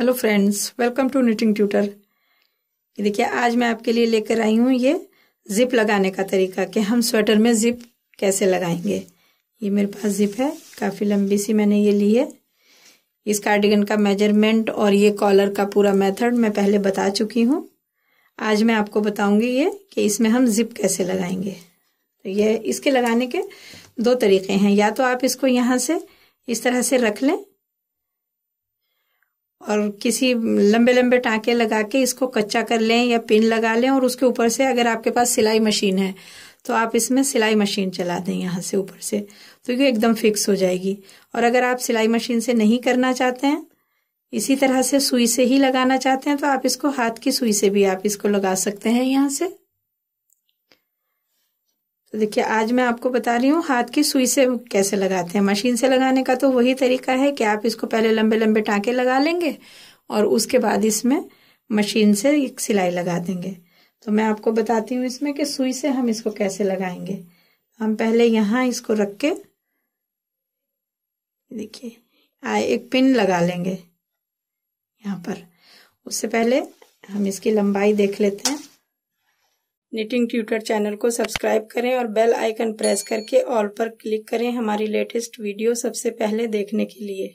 hello friends welcome to knitting tutor ये देखिए आज मैं आपके लिए लेकर आई हूँ ये जिप लगाने का तरीका कि हम स्वेटर में जिप कैसे लगाएंगे ये मेरे पास जिप है काफ़ी लंबी सी मैंने ये ली है इस कार्डिगन का मेजरमेंट और ये कॉलर का पूरा मेथड मैं पहले बता चुकी हूँ आज मैं आपको बताऊंगी ये कि इसमें हम जिप कैसे लगाएंगे तो ये इसके लगाने के दो तरीके हैं या तो आप इसको यहाँ से इस तरह से रख लें और किसी लंबे लंबे टाँके लगा के इसको कच्चा कर लें या पिन लगा लें और उसके ऊपर से अगर आपके पास सिलाई मशीन है तो आप इसमें सिलाई मशीन चला दें यहाँ से ऊपर से तो ये एकदम फिक्स हो जाएगी और अगर आप सिलाई मशीन से नहीं करना चाहते हैं इसी तरह से सुई से ही लगाना चाहते हैं तो आप इसको हाथ की सुई से भी आप इसको लगा सकते हैं यहाँ से तो देखिए आज मैं आपको बता रही हूँ हाथ की सुई से कैसे लगाते हैं मशीन से लगाने का तो वही तरीका है कि आप इसको पहले लंबे लंबे टाँके लगा लेंगे और उसके बाद इसमें मशीन से एक सिलाई लगा देंगे तो मैं आपको बताती हूँ इसमें कि सुई से हम इसको कैसे लगाएंगे हम पहले यहाँ इसको रख के देखिए एक पिन लगा लेंगे यहाँ पर उससे पहले हम इसकी लंबाई देख लेते हैं निटिंग ट्यूटर चैनल को सब्सक्राइब करें और बेल आइकन प्रेस करके ऑल पर क्लिक करें हमारी लेटेस्ट वीडियो सबसे पहले देखने के लिए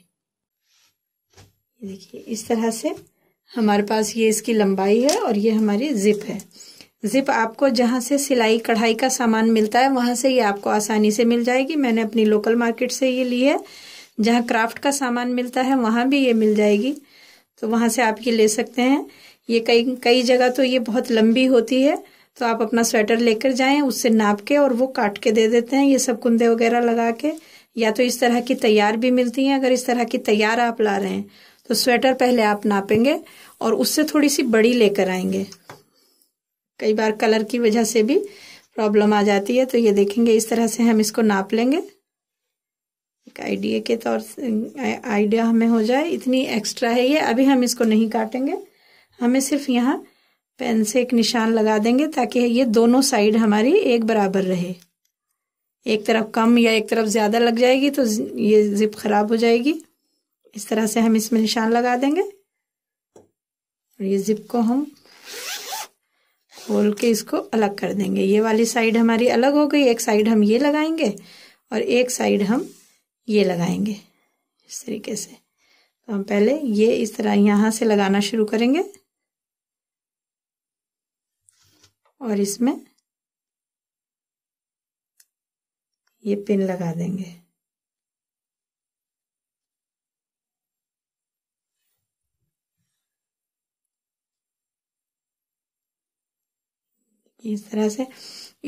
देखिए इस तरह से हमारे पास ये इसकी लंबाई है और ये हमारी जिप है जिप आपको जहाँ से सिलाई कढ़ाई का सामान मिलता है वहाँ से ये आपको आसानी से मिल जाएगी मैंने अपनी लोकल मार्केट से ये ली है जहाँ क्राफ्ट का सामान मिलता है वहाँ भी ये मिल जाएगी तो वहाँ से आप ये ले सकते हैं ये कई कई जगह तो ये बहुत लंबी होती है तो आप अपना स्वेटर लेकर जाएं उससे नाप के और वो काट के दे देते हैं ये सब कुंदे वगैरह लगा के या तो इस तरह की तैयार भी मिलती हैं अगर इस तरह की तैयार आप ला रहे हैं तो स्वेटर पहले आप नापेंगे और उससे थोड़ी सी बड़ी लेकर आएंगे कई बार कलर की वजह से भी प्रॉब्लम आ जाती है तो ये देखेंगे इस तरह से हम इसको नाप लेंगे एक आइडिया के तौर से आइडिया हमें हो जाए इतनी एक्स्ट्रा है ये अभी हम इसको नहीं काटेंगे हमें सिर्फ यहाँ पेन से एक निशान लगा देंगे ताकि ये दोनों साइड हमारी एक बराबर रहे एक तरफ कम या एक तरफ ज़्यादा लग जाएगी तो ये जिप ख़राब हो जाएगी इस तरह से हम इसमें निशान लगा देंगे और ये जिप को हम खोल के इसको अलग कर देंगे ये वाली साइड हमारी अलग हो गई एक साइड हम ये लगाएंगे और एक साइड हम ये लगाएंगे इस तरीके से तो हम पहले ये इस तरह यहाँ से लगाना शुरू करेंगे और इसमें ये पिन लगा देंगे इस तरह से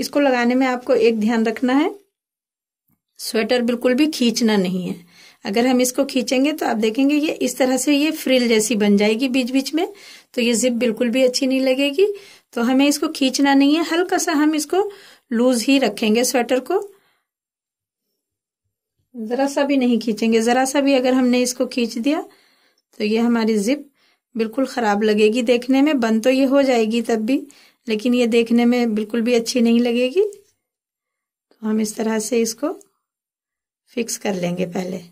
इसको लगाने में आपको एक ध्यान रखना है स्वेटर बिल्कुल भी खींचना नहीं है अगर हम इसको खींचेंगे तो आप देखेंगे ये इस तरह से ये फ्रिल जैसी बन जाएगी बीच बीच में तो ये जिप बिल्कुल भी अच्छी नहीं लगेगी तो हमें इसको खींचना नहीं है हल्का सा हम इसको लूज ही रखेंगे स्वेटर को ज़रा सा भी नहीं खींचेंगे ज़रा सा भी अगर हमने इसको खींच दिया तो ये हमारी जिप बिल्कुल ख़राब लगेगी देखने में बंद तो ये हो जाएगी तब भी लेकिन ये देखने में बिल्कुल भी अच्छी नहीं लगेगी तो हम इस तरह से इसको फिक्स कर लेंगे पहले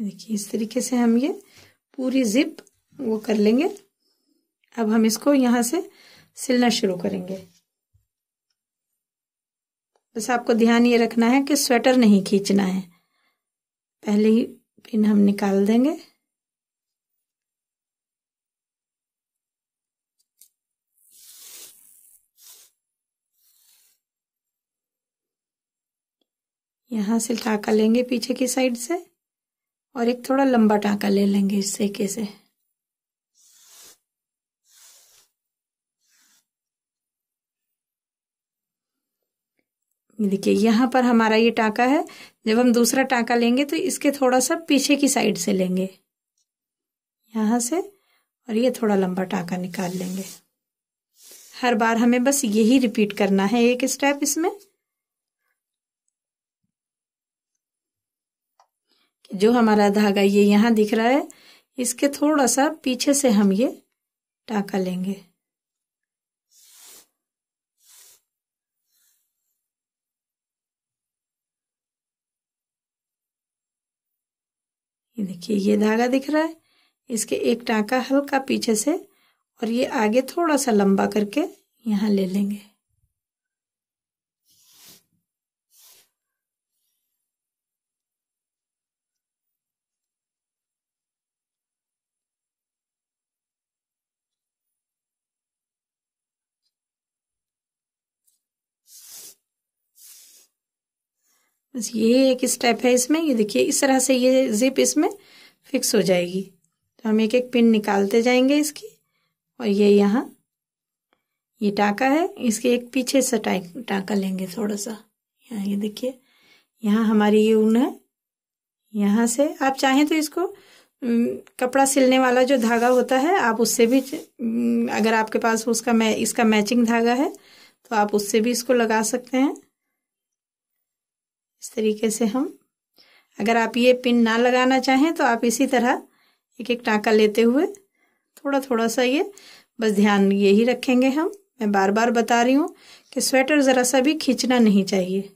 देखिए इस तरीके से हम ये पूरी जिप वो कर लेंगे अब हम इसको यहाँ से सिलना शुरू करेंगे बस आपको ध्यान ये रखना है कि स्वेटर नहीं खींचना है पहले ही पिन हम निकाल देंगे यहाँ से ठाका लेंगे पीछे की साइड से और एक थोड़ा लंबा टाका ले लेंगे इस तरीके से देखिए यहाँ पर हमारा ये टाका है जब हम दूसरा टाका लेंगे तो इसके थोड़ा सा पीछे की साइड से लेंगे यहाँ से और ये थोड़ा लंबा टाका निकाल लेंगे हर बार हमें बस यही रिपीट करना है एक स्टेप इसमें जो हमारा धागा ये यहाँ दिख रहा है इसके थोड़ा सा पीछे से हम ये टाका लेंगे ये देखिए ये धागा दिख रहा है इसके एक टाका हल्का पीछे से और ये आगे थोड़ा सा लंबा करके यहाँ ले लेंगे बस ये एक स्टेप है इसमें ये देखिए इस तरह से ये जिप इसमें फिक्स हो जाएगी तो हम एक एक पिन निकालते जाएंगे इसकी और ये यहाँ ये टाका है इसके एक पीछे से टाका लेंगे थोड़ा सा यहाँ ये देखिए यहाँ हमारी ये ऊन है यहाँ से आप चाहें तो इसको कपड़ा सिलने वाला जो धागा होता है आप उससे भी अगर आपके पास उसका मै, इसका मैचिंग धागा है तो आप उससे भी इसको लगा सकते हैं इस तरीके से हम अगर आप ये पिन ना लगाना चाहें तो आप इसी तरह एक एक टाँका लेते हुए थोड़ा थोड़ा सा ये बस ध्यान यही रखेंगे हम मैं बार बार बता रही हूँ कि स्वेटर ज़रा सा भी खींचना नहीं चाहिए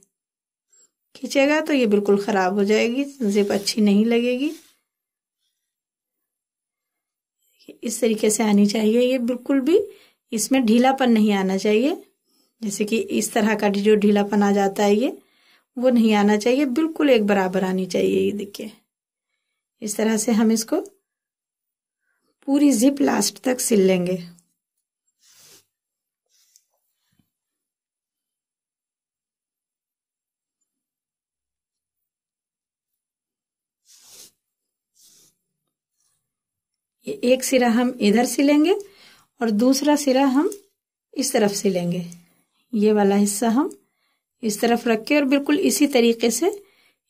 खींचेगा तो ये बिल्कुल ख़राब हो जाएगी जिप अच्छी नहीं लगेगी इस तरीके से आनी चाहिए ये बिल्कुल भी इसमें ढीलापन नहीं आना चाहिए जैसे कि इस तरह का जो ढीलापन आ जाता है ये वो नहीं आना चाहिए बिल्कुल एक बराबर आनी चाहिए ये देखिए इस तरह से हम इसको पूरी जिप लास्ट तक सिल लेंगे ये एक सिरा हम इधर सिलेंगे और दूसरा सिरा हम इस तरफ सिलेंगे ये वाला हिस्सा हम इस तरफ रख के और बिल्कुल इसी तरीके से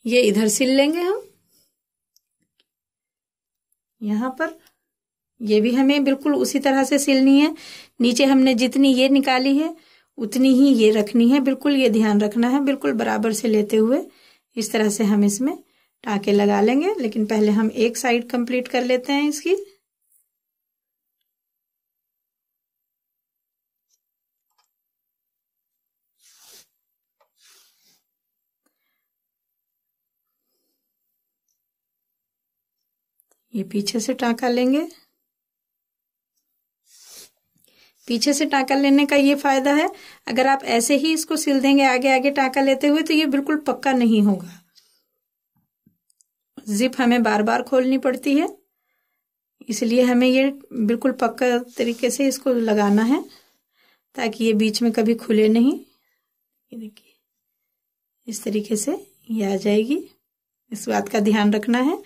ये इधर सिल लेंगे हम यहाँ पर ये भी हमें बिल्कुल उसी तरह से सिलनी है नीचे हमने जितनी ये निकाली है उतनी ही ये रखनी है बिल्कुल ये ध्यान रखना है बिल्कुल बराबर से लेते हुए इस तरह से हम इसमें टाके लगा लेंगे लेकिन पहले हम एक साइड कंप्लीट कर लेते हैं इसकी ये पीछे से टाका लेंगे पीछे से टाका लेने का ये फायदा है अगर आप ऐसे ही इसको सिल देंगे आगे आगे टाका लेते हुए तो ये बिल्कुल पक्का नहीं होगा जिप हमें बार बार खोलनी पड़ती है इसलिए हमें ये बिल्कुल पक्का तरीके से इसको लगाना है ताकि ये बीच में कभी खुले नहीं ये देखिए इस तरीके से ये आ जाएगी इस बात का ध्यान रखना है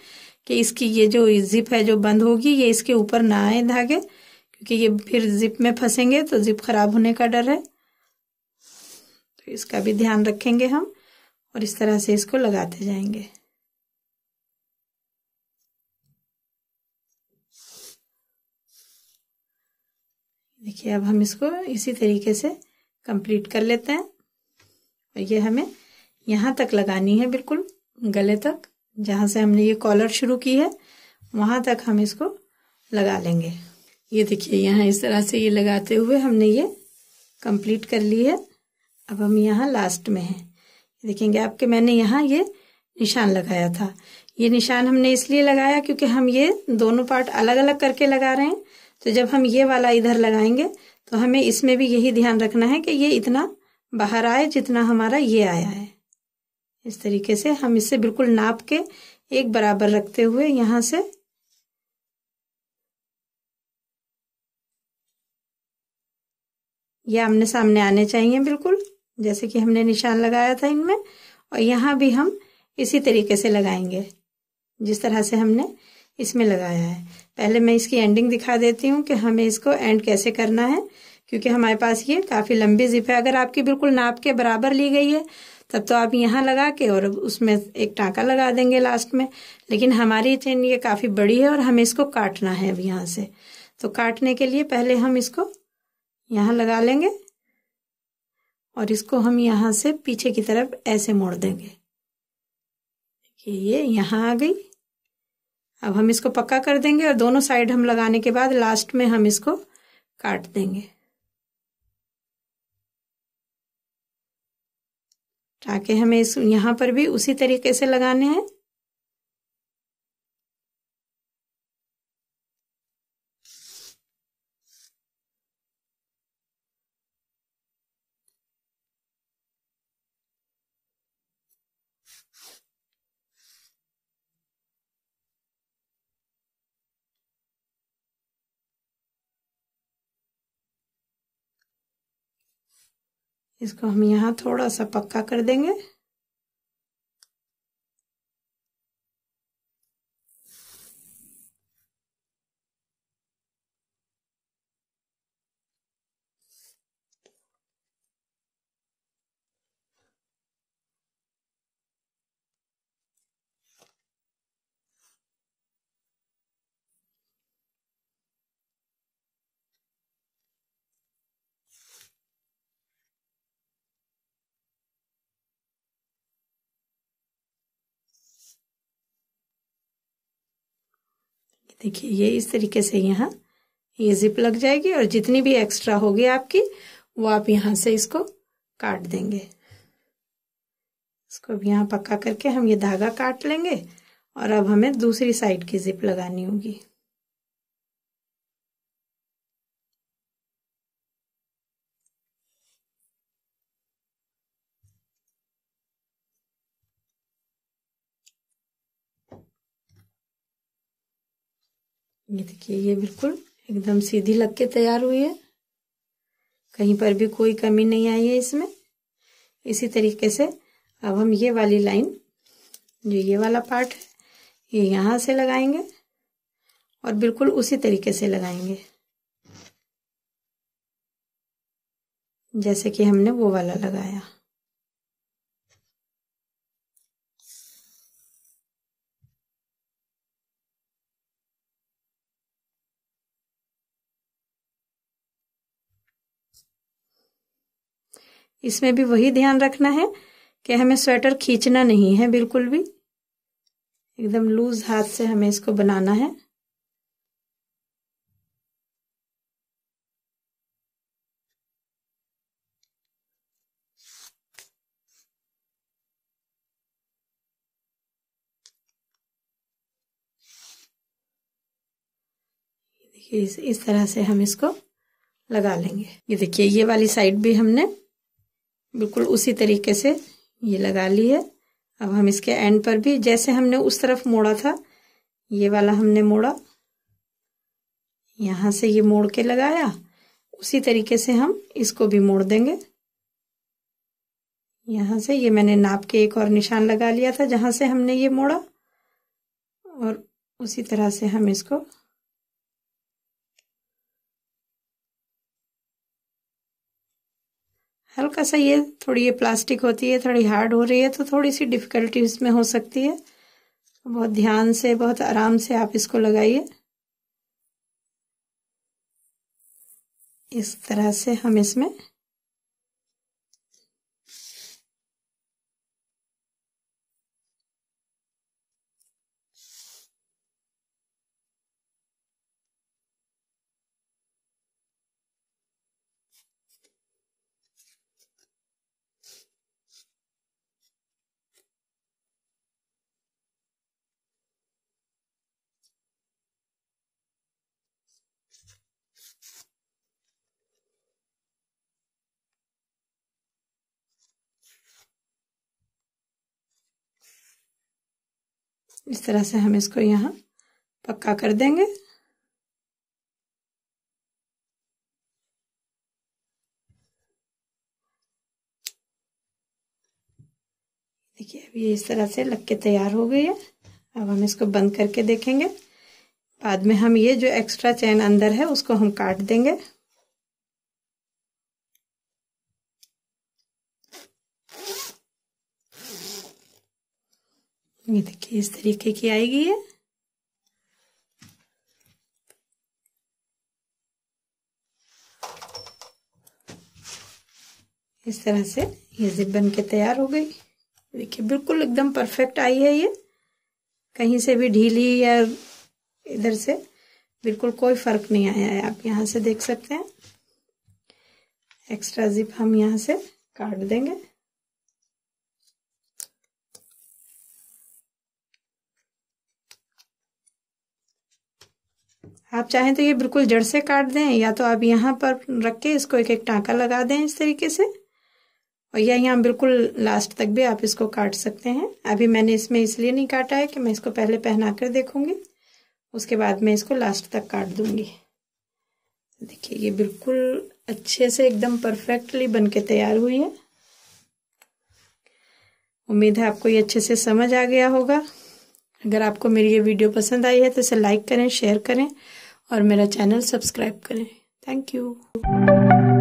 कि इसकी ये जो जिप है जो बंद होगी ये इसके ऊपर ना आए धागे क्योंकि ये फिर जिप में फंसेंगे तो जिप खराब होने का डर है तो इसका भी ध्यान रखेंगे हम और इस तरह से इसको लगाते जाएंगे देखिए अब हम इसको इसी तरीके से कंप्लीट कर लेते हैं और ये हमें यहाँ तक लगानी है बिल्कुल गले तक जहाँ से हमने ये कॉलर शुरू की है वहाँ तक हम इसको लगा लेंगे ये देखिए यहाँ इस तरह से ये लगाते हुए हमने ये कंप्लीट कर ली है अब हम यहाँ लास्ट में हैं देखेंगे आपके मैंने यहाँ ये निशान लगाया था ये निशान हमने इसलिए लगाया क्योंकि हम ये दोनों पार्ट अलग अलग करके लगा रहे हैं तो जब हम ये वाला इधर लगाएंगे तो हमें इसमें भी यही ध्यान रखना है कि ये इतना बाहर आए जितना हमारा ये आया है इस तरीके से हम इसे बिल्कुल नाप के एक बराबर रखते हुए यहां से ये आमने सामने आने चाहिए बिल्कुल जैसे कि हमने निशान लगाया था इनमें और यहां भी हम इसी तरीके से लगाएंगे जिस तरह से हमने इसमें लगाया है पहले मैं इसकी एंडिंग दिखा देती हूँ कि हमें इसको एंड कैसे करना है क्योंकि हमारे पास ये काफ़ी लंबी जिप है अगर आपकी बिल्कुल नाप के बराबर ली गई है तब तो आप यहाँ लगा के और उसमें एक टाँका लगा देंगे लास्ट में लेकिन हमारी चेन ये काफ़ी बड़ी है और हमें इसको काटना है अब यहाँ से तो काटने के लिए पहले हम इसको यहाँ लगा लेंगे और इसको हम यहाँ से पीछे की तरफ ऐसे मोड़ देंगे देखिए ये यहाँ आ गई अब हम इसको पक्का कर देंगे और दोनों साइड हम लगाने के बाद लास्ट में हम इसको काट देंगे ताकि हमें इस यहाँ पर भी उसी तरीके से लगाने हैं इसको हम यहाँ थोड़ा सा पक्का कर देंगे देखिए ये इस तरीके से यहाँ ये जिप लग जाएगी और जितनी भी एक्स्ट्रा होगी आपकी वो आप यहाँ से इसको काट देंगे इसको अब यहाँ पक्का करके हम ये धागा काट लेंगे और अब हमें दूसरी साइड की जिप लगानी होगी ये देखिए ये बिल्कुल एकदम सीधी लग के तैयार हुई है कहीं पर भी कोई कमी नहीं आई है इसमें इसी तरीके से अब हम ये वाली लाइन जो ये वाला पार्ट है ये यहाँ से लगाएंगे और बिल्कुल उसी तरीके से लगाएंगे जैसे कि हमने वो वाला लगाया इसमें भी वही ध्यान रखना है कि हमें स्वेटर खींचना नहीं है बिल्कुल भी एकदम लूज हाथ से हमें इसको बनाना है इस इस तरह से हम इसको लगा लेंगे ये देखिए ये वाली साइड भी हमने बिल्कुल उसी तरीके से ये लगा ली है अब हम इसके एंड पर भी जैसे हमने उस तरफ मोड़ा था ये वाला हमने मोड़ा यहाँ से ये मोड़ के लगाया उसी तरीके से हम इसको भी मोड़ देंगे यहाँ से ये मैंने नाप के एक और निशान लगा लिया था जहाँ से हमने ये मोड़ा और उसी तरह से हम इसको हल्का सा ये थोड़ी ये प्लास्टिक होती है थोड़ी हार्ड हो रही है तो थोड़ी सी डिफ़िकल्टी इसमें हो सकती है बहुत ध्यान से बहुत आराम से आप इसको लगाइए इस तरह से हम इसमें इस तरह से हम इसको यहाँ पक्का कर देंगे देखिए अब ये इस तरह से लग के तैयार हो गई है अब हम इसको बंद करके देखेंगे बाद में हम ये जो एक्स्ट्रा चैन अंदर है उसको हम काट देंगे ये देखिए इस तरीके की आएगी ये इस तरह से ये जिप बन के तैयार हो गई देखिए बिल्कुल एकदम परफेक्ट आई है ये कहीं से भी ढीली या इधर से बिल्कुल कोई फर्क नहीं आया है आप यहाँ से देख सकते हैं एक्स्ट्रा जिप हम यहाँ से काट देंगे आप चाहें तो ये बिल्कुल जड़ से काट दें या तो आप यहाँ पर रख के इसको एक एक टाँका लगा दें इस तरीके से और या यहाँ बिल्कुल लास्ट तक भी आप इसको काट सकते हैं अभी मैंने इसमें इसलिए नहीं काटा है कि मैं इसको पहले पहना कर देखूँगी उसके बाद मैं इसको लास्ट तक काट दूँगी देखिए ये बिल्कुल अच्छे से एकदम परफेक्टली बन के तैयार हुई है उम्मीद है आपको ये अच्छे से समझ आ गया होगा अगर आपको मेरी ये वीडियो पसंद आई है तो इसे लाइक करें शेयर करें और मेरा चैनल सब्सक्राइब करें थैंक यू